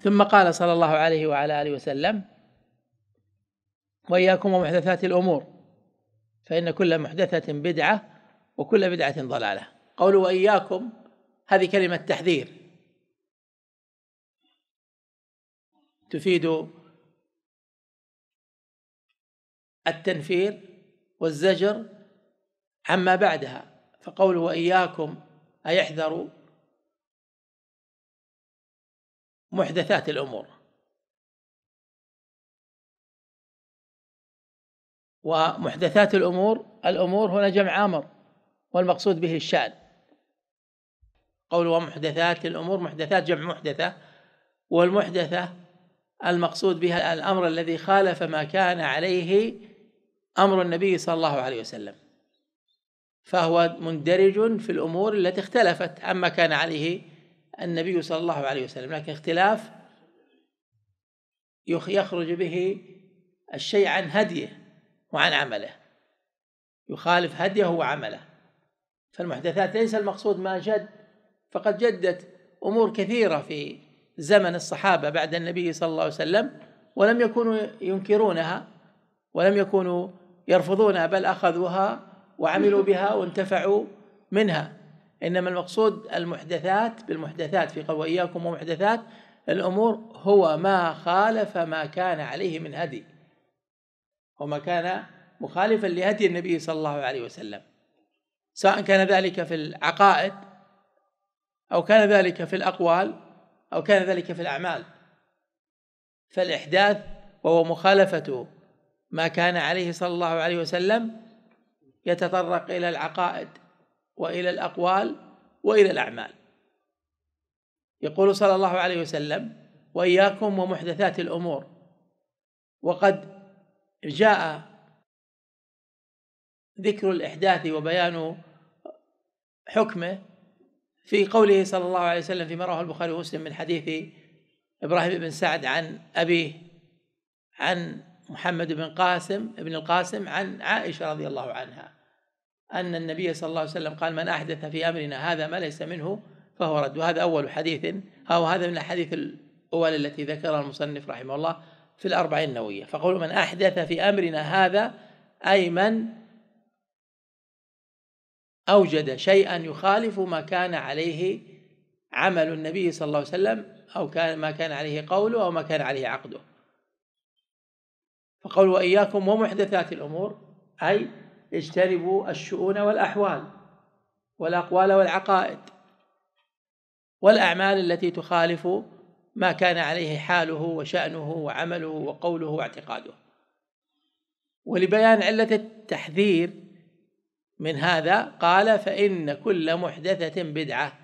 ثم قال صلى الله عليه وعلى آله وسلم وإياكم ومحدثات الأمور فإن كل محدثة بدعة وكل بدعة ضلالة قول وإياكم هذه كلمة تحذير تفيد التنفير والزجر عما بعدها فقوله وإياكم أيحذروا محدثات الأمور ومحدثات الأمور الأمور هنا جمع أمر والمقصود به الشأن قول ومحدثات الأمور محدثات جمع محدثة والمحدثة المقصود بها الأمر الذي خالف ما كان عليه أمر النبي صلى الله عليه وسلم فهو مندرج في الأمور التي اختلفت عما كان عليه النبي صلى الله عليه وسلم لكن اختلاف يخرج به الشيء عن هديه وعن عمله يخالف هديه وعمله فالمحدثات ليس المقصود ما جد فقد جدت امور كثيره في زمن الصحابه بعد النبي صلى الله عليه وسلم ولم يكونوا ينكرونها ولم يكونوا يرفضونها بل اخذوها وعملوا بها وانتفعوا منها إنما المقصود المحدثات بالمحدثات في قول وإياكم ومحدثات الأمور هو ما خالف ما كان عليه من هدي وما كان مخالفا لهدي النبي صلى الله عليه وسلم سواء كان ذلك في العقائد أو كان ذلك في الأقوال أو كان ذلك في الأعمال فالإحداث وهو مخالفة ما كان عليه صلى الله عليه وسلم يتطرق إلى العقائد والى الاقوال والى الاعمال يقول صلى الله عليه وسلم واياكم ومحدثات الامور وقد جاء ذكر الاحداث وبيان حكمه في قوله صلى الله عليه وسلم فيما رواه البخاري ومسلم من حديث ابراهيم بن سعد عن ابيه عن محمد بن قاسم بن القاسم عن عائشه رضي الله عنها أن النبي صلى الله عليه وسلم قال من أحدث في أمرنا هذا ما ليس منه فهو رد وهذا أول حديث أو هذا من الأحاديث الأول التي ذكرها المصنف رحمه الله في الأربعين النووية فقول من أحدث في أمرنا هذا أي من أوجد شيئا يخالف ما كان عليه عمل النبي صلى الله عليه وسلم أو كان ما كان عليه قوله أو ما كان عليه عقده فقول وإياكم ومحدثات الأمور أي يجتنبوا الشؤون والأحوال والأقوال والعقائد والأعمال التي تخالف ما كان عليه حاله وشأنه وعمله وقوله واعتقاده ولبيان علة التحذير من هذا قال فإن كل محدثة بدعة